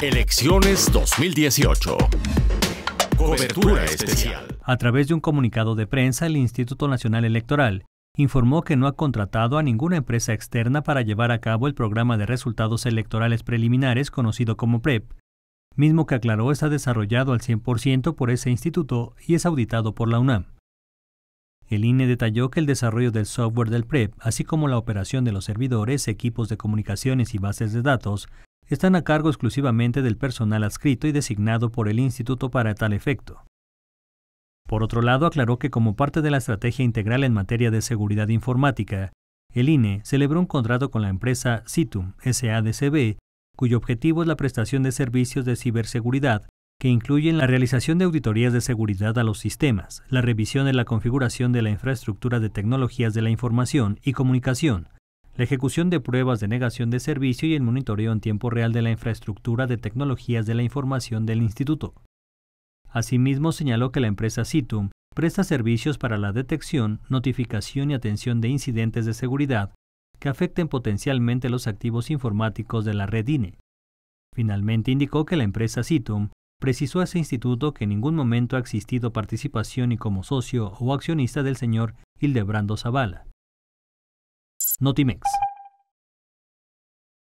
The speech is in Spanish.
Elecciones 2018. Cobertura especial. A través de un comunicado de prensa, el Instituto Nacional Electoral informó que no ha contratado a ninguna empresa externa para llevar a cabo el programa de resultados electorales preliminares conocido como PREP, e mismo que aclaró está desarrollado al 100% por ese instituto y es auditado por la UNAM. El INE detalló que el desarrollo del software del PREP, e así como la operación de los servidores, equipos de comunicaciones y bases de datos, están a cargo exclusivamente del personal adscrito y designado por el instituto para tal efecto. Por otro lado, aclaró que como parte de la estrategia integral en materia de seguridad informática, el INE celebró un contrato con la empresa Citum SADCB, cuyo objetivo es la prestación de servicios de ciberseguridad que incluyen la realización de auditorías de seguridad a los sistemas, la revisión de la configuración de la infraestructura de tecnologías de la información y comunicación, la ejecución de pruebas de negación de servicio y el monitoreo en tiempo real de la infraestructura de tecnologías de la información del instituto. Asimismo, señaló que la empresa Citum presta servicios para la detección, notificación y atención de incidentes de seguridad que afecten potencialmente los activos informáticos de la red INE. Finalmente indicó que la empresa Citum precisó a ese instituto que en ningún momento ha existido participación ni como socio o accionista del señor Hildebrando Zavala. Notimex.